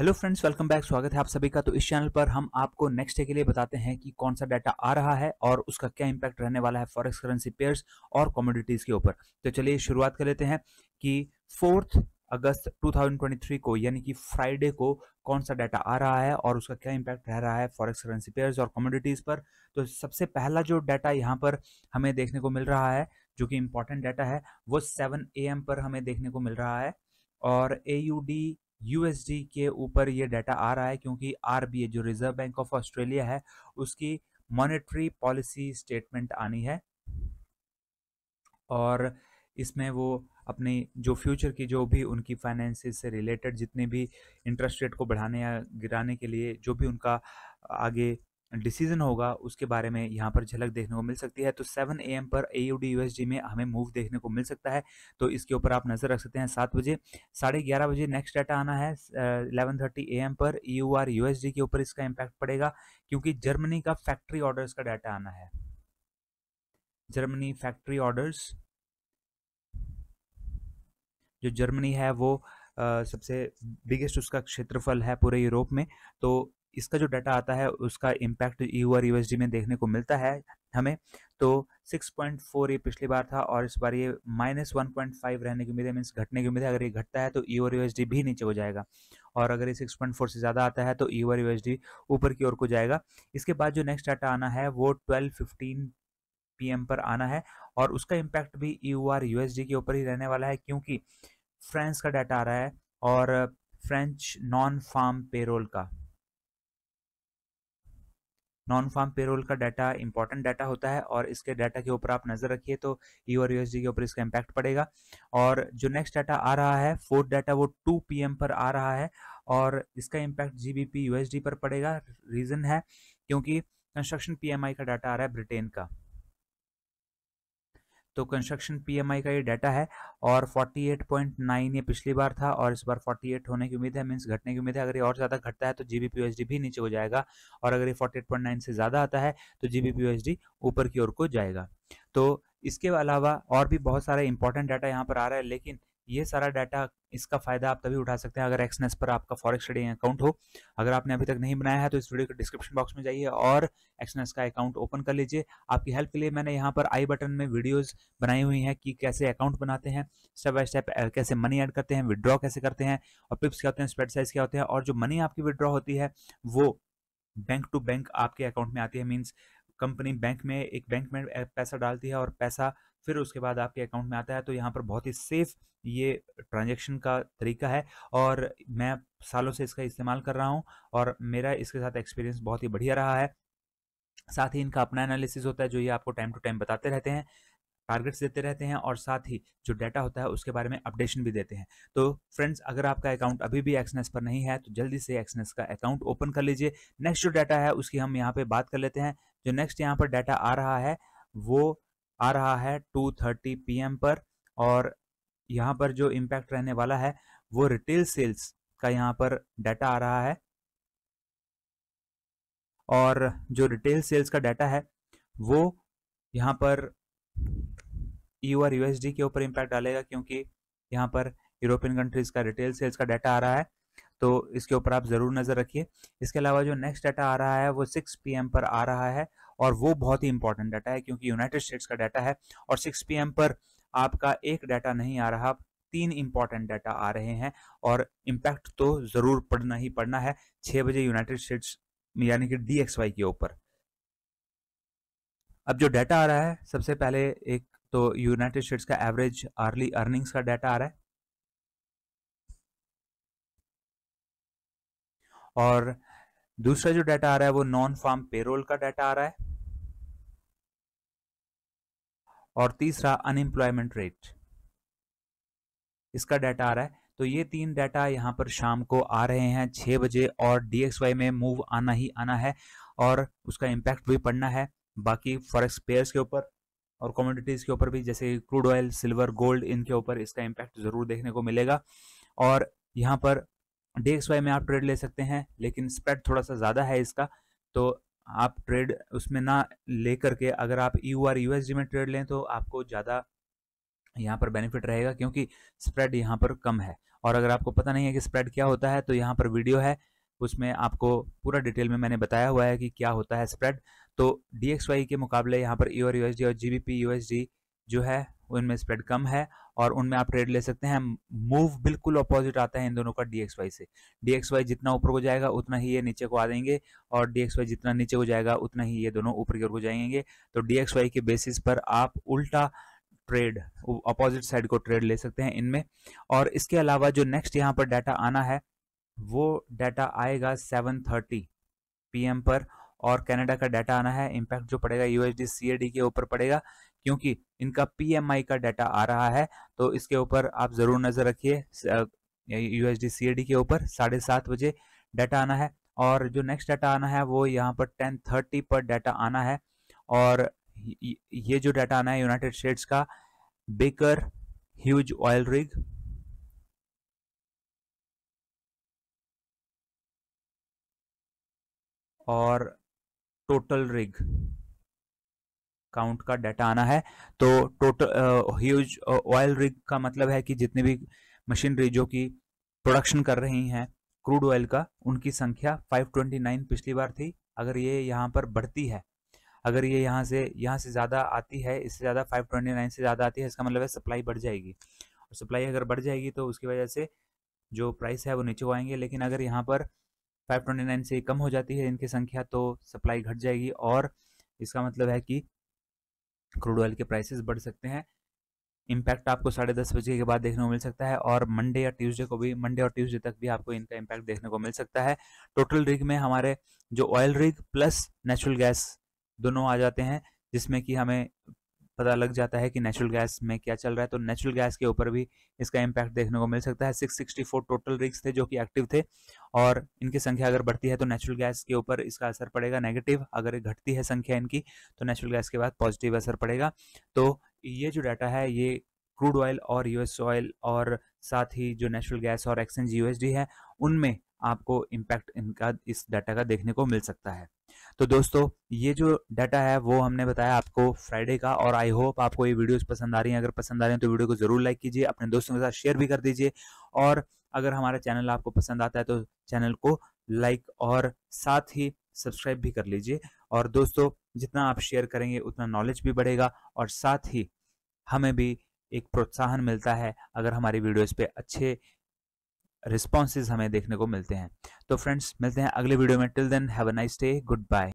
hello friends welcome back स्वागत है आप सभी का तो इस चैनल पर हम आपको नेक्स्ट डे के लिए बताते हैं कि कौन सा डाटा आ रहा है और उसका क्या इम्पैक्ट रहने वाला है फॉरेक्स करेंसी पेयर्स और कॉमोडिटीज के ऊपर तो चलिए शुरुआत कर लेते हैं कि फोर्थ अगस्त 2023 को यानी कि फ्राइडे को कौन सा डाटा आ रहा है और उसका क्या इम्पैक्ट रह रहा है फॉरेक्स करेंसी पेयर्स और कॉमोडिटीज पर तो सबसे पहला जो डाटा यहाँ पर हमें देखने को मिल रहा है जो कि इंपॉर्टेंट डाटा है वो सेवन ए पर हमें देखने को मिल रहा है और ए यू डी यूएसडी के ऊपर ये डाटा आ रहा है क्योंकि आरबीआई जो रिजर्व बैंक ऑफ ऑस्ट्रेलिया है उसकी मॉनेटरी पॉलिसी स्टेटमेंट आनी है और इसमें वो अपने जो फ्यूचर की जो भी उनकी फाइनेंसिस से रिलेटेड जितने भी इंटरेस्ट रेट को बढ़ाने या गिराने के लिए जो भी उनका आगे डिसीजन होगा उसके बारे में यहाँ पर झलक देखने को मिल सकती है तो 7 एम पर ए यू डी में हमें मूव देखने को मिल सकता है तो इसके ऊपर आप नज़र रख सकते हैं सात बजे साढ़े ग्यारह बजे नेक्स्ट डाटा आना है इलेवन थर्टी ए एम पर ई यू आर यूएसडी के ऊपर इसका इम्पैक्ट पड़ेगा क्योंकि जर्मनी का फैक्ट्री ऑर्डर्स का डाटा आना है जर्मनी फैक्ट्री ऑर्डर्स जो जर्मनी है वो Uh, सबसे बिगेस्ट उसका क्षेत्रफल है पूरे यूरोप में तो इसका जो डाटा आता है उसका इम्पैक्ट यू आर यूएसडी में देखने को मिलता है हमें तो 6.4 ये पिछली बार था और इस बार ये माइनस वन पॉइंट फाइव रहने की उम्मीद है मीन्स घटने की उम्मीद है अगर ये घटता है तो ई आर यूएसडी भी नीचे हो जाएगा और अगर ये 6.4 से ज़्यादा आता है तो ई आर यूएसडी ऊपर की ओर को जाएगा इसके बाद जो नेक्स्ट डाटा आना है वो ट्वेल्व फिफ्टीन एम पर आना है और उसका इम्पैक्ट भी ई यू आर यूएसडी के ऊपर ही रहने वाला है क्योंकि फ्रांस का डाटा आ रहा है और फ्रेंच नॉन फार्म पेरोल का नॉन फार्म पेरोल का डाटा इंपॉर्टेंट डाटा होता है और इसके डाटा के ऊपर आप नज़र रखिए तो ई और यूएसडी के ऊपर इसका इम्पैक्ट पड़ेगा और जो नेक्स्ट डाटा आ रहा है फोर्थ डाटा वो टू पी पर आ रहा है और इसका इम्पैक्ट जी बी पी पर पड़ेगा रीज़न है क्योंकि कंस्ट्रक्शन पी का डाटा आ रहा है ब्रिटेन का तो कंस्ट्रक्शन पीएमआई का ये डाटा है और 48.9 ये पिछली बार था और इस बार 48 होने की उम्मीद है मीन्स घटने की उम्मीद है अगर ये और ज़्यादा घटता है तो जीबीपीयूएसडी भी नीचे हो जाएगा और अगर ये 48.9 से ज़्यादा आता है तो जीबीपीयूएसडी ऊपर की ओर को जाएगा तो इसके अलावा और भी बहुत सारे इंपॉर्टेंट डाटा यहाँ पर आ रहा है लेकिन ये सारा डाटा इसका फायदा आप तभी उठा सकते हैं अगर एक्सनेस पर आपका फॉरेक्स ट्रेडिंग अकाउंट हो अगर आपने अभी तक नहीं बनाया है तो इस वीडियो के डिस्क्रिप्शन बॉक्स में जाइए और एक्सनेस का अकाउंट ओपन कर लीजिए आपकी हेल्प के लिए मैंने यहाँ पर आई बटन में वीडियोज बनाई हुई हैं कि कैसे अकाउंट बनाते हैं स्टेप बाय स्टेप कैसे मनी ऐड करते हैं विदड्रॉ कैसे करते हैं और पिप्स क्या होते हैं स्प्रेड साइज क्या होते हैं और जो मनी आपकी विदड्रॉ होती है वो बैंक टू बैंक आपके अकाउंट में आती है मीन्स कंपनी बैंक में एक बैंक में पैसा डालती है और पैसा फिर उसके बाद आपके अकाउंट में आता है तो यहाँ पर बहुत ही सेफ ये ट्रांजेक्शन का तरीका है और मैं सालों से इसका इस्तेमाल कर रहा हूँ और मेरा इसके साथ एक्सपीरियंस बहुत ही बढ़िया रहा है साथ ही इनका अपना एनालिसिस होता है जो ये आपको टाइम टू टाइम बताते रहते हैं टारगेट्स देते रहते हैं और साथ ही जो डाटा होता है उसके बारे में अपडेशन भी देते हैं तो फ्रेंड्स अगर आपका अकाउंट अभी भी एक्सनेस पर नहीं है तो जल्दी से एक्सनेस का अकाउंट ओपन कर लीजिए नेक्स्ट जो डाटा है उसकी हम यहाँ पे बात कर लेते हैं जो नेक्स्ट यहाँ पर डाटा आ रहा है वो आ रहा है 2:30 पीएम पर और यहाँ पर जो इम्पैक्ट रहने वाला है वो रिटेल सेल्स का यहाँ पर डाटा आ रहा है और जो रिटेल सेल्स का डाटा है वो यहाँ पर यू आर यूएसडी के ऊपर इम्पैक्ट डालेगा क्योंकि यहाँ पर यूरोपियन कंट्रीज का रिटेल सेल्स का डाटा आ रहा है तो इसके ऊपर आप ज़रूर नज़र रखिए इसके अलावा जो नेक्स्ट डाटा आ रहा है वो सिक्स पी पर आ रहा है और वो बहुत ही इंपॉर्टेंट डाटा है क्योंकि यूनाइटेड स्टेट्स का डाटा है और सिक्स पी पर आपका एक डाटा नहीं आ रहा तीन इंपॉर्टेंट डाटा आ रहे हैं और इम्पैक्ट तो ज़रूर पड़ना ही पड़ना है छह बजे यूनाइटेड स्टेट्स यानी कि डी एक्स वाई के ऊपर अब जो डाटा आ रहा है सबसे पहले एक तो यूनाइटेड स्टेट्स का एवरेज आर्ली अर्निंग्स का डाटा आ रहा है और दूसरा जो डाटा आ रहा है वो नॉन फार्म पेरोल का डाटा आ रहा है और तीसरा अनएम्प्लॉयमेंट रेट इसका डाटा आ रहा है तो ये तीन डाटा यहाँ पर शाम को आ रहे हैं छः बजे और डीएक्सवाई में मूव आना ही आना है और उसका इम्पैक्ट भी पड़ना है बाकी फॉरेक्स पेयर्स के ऊपर और कॉमोडिटीज़ के ऊपर भी जैसे क्रूड ऑयल सिल्वर गोल्ड इनके ऊपर इसका इम्पैक्ट ज़रूर देखने को मिलेगा और यहाँ पर डी एक्स वाई में आप ट्रेड ले सकते हैं लेकिन स्प्रेड थोड़ा सा ज़्यादा है इसका तो आप ट्रेड उसमें ना ले करके अगर आप यू आर यूएसडी में ट्रेड लें तो आपको ज़्यादा यहाँ पर बेनिफिट रहेगा क्योंकि स्प्रेड यहाँ पर कम है और अगर आपको पता नहीं है कि स्प्रेड क्या होता है तो यहाँ पर वीडियो है उसमें आपको पूरा डिटेल में मैंने बताया हुआ है कि क्या होता है स्प्रेड तो डी के मुकाबले यहाँ पर यू आर यूएसडी और जी बी जो है उनमें स्प्रेड कम है और उनमें आप ट्रेड ले सकते हैं मूव बिल्कुल अपोजिट आता है इन दोनों का डी वाई से डी वाई जितना ऊपर को जाएगा उतना ही ये नीचे को आ जाएंगे और डीएक्सवाई वाई जितना नीचे को जाएगा उतना ही ये दोनों ऊपर की ओर को जाएंगे तो डीएक्सवाई वाई के बेसिस पर आप उल्टा ट्रेड अपोजिट साइड को ट्रेड ले सकते हैं इनमें और इसके अलावा जो नेक्स्ट यहाँ पर डाटा आना है वो डाटा आएगा 7:30 पीएम पर और कनाडा का डाटा आना है इम्पैक्ट जो पड़ेगा यूएसडी सीएडी के ऊपर पड़ेगा क्योंकि इनका पीएमआई का डाटा आ रहा है तो इसके ऊपर आप ज़रूर नज़र रखिए यूएसडी सीएडी के ऊपर साढ़े सात बजे डाटा आना है और जो नेक्स्ट डाटा आना है वो यहाँ पर टेन थर्टी पर डाटा आना है और ये जो डाटा आना है यूनाइटेड स्टेट्स का बेकर ह्यूज ऑयल रिग और टोटल रिग काउंट का डाटा आना है तो टोटल ह्यूज ऑयल रिग का मतलब है कि जितने भी मशीनरी जो कि प्रोडक्शन कर रही हैं क्रूड ऑयल का उनकी संख्या 529 पिछली बार थी अगर ये यहाँ पर बढ़ती है अगर ये यहाँ से यहाँ से ज़्यादा आती है इससे ज़्यादा 529 से ज़्यादा आती है इसका मतलब है सप्लाई बढ़ जाएगी और सप्लाई अगर बढ़ जाएगी तो उसकी वजह से जो प्राइस है वो नीचे को आएंगे लेकिन अगर यहाँ पर 529 से कम हो जाती है इनकी संख्या तो सप्लाई घट जाएगी और इसका मतलब है कि क्रूड ऑयल के प्राइसेस बढ़ सकते हैं इम्पैक्ट आपको साढ़े दस बजे के बाद देखने को मिल सकता है और मंडे या ट्यूसडे को भी मंडे और ट्यूसडे तक भी आपको इनका इम्पैक्ट देखने को मिल सकता है टोटल रिग में हमारे जो oil rig plus natural gas दोनों आ जाते हैं जिसमें कि हमें पता लग जाता है कि नेचुरल गैस में क्या चल रहा है तो नेचुरल गैस के ऊपर भी इसका इम्पैक्ट देखने को मिल सकता है 664 टोटल रिक्स थे जो कि एक्टिव थे और इनकी संख्या अगर बढ़ती है तो नेचुरल गैस के ऊपर इसका असर पड़ेगा नेगेटिव अगर घटती है संख्या इनकी तो नेचुरल गैस के बाद पॉजिटिव असर पड़ेगा तो ये जो डाटा है ये क्रूड ऑयल और यूएस ऑयल और साथ ही जो नेचुरल गैस और एक्सचेंज यूएसडी है उनमें आपको इम्पैक्ट इनका इस डाटा का देखने को मिल सकता है तो दोस्तों ये जो डाटा है वो हमने बताया आपको फ्राइडे का और आई होप आपको ये वीडियोस पसंद आ रही हैं अगर पसंद आ रही हैं तो वीडियो को ज़रूर लाइक कीजिए अपने दोस्तों के साथ शेयर भी कर दीजिए और अगर हमारा चैनल आपको पसंद आता है तो चैनल को लाइक और साथ ही सब्सक्राइब भी कर लीजिए और दोस्तों जितना आप शेयर करेंगे उतना नॉलेज भी बढ़ेगा और साथ ही हमें भी एक प्रोत्साहन मिलता है अगर हमारी वीडियोज़ पे अच्छे रिस्पॉन्सेज हमें देखने को मिलते हैं तो फ्रेंड्स मिलते हैं अगले वीडियो में till then have a nice day good bye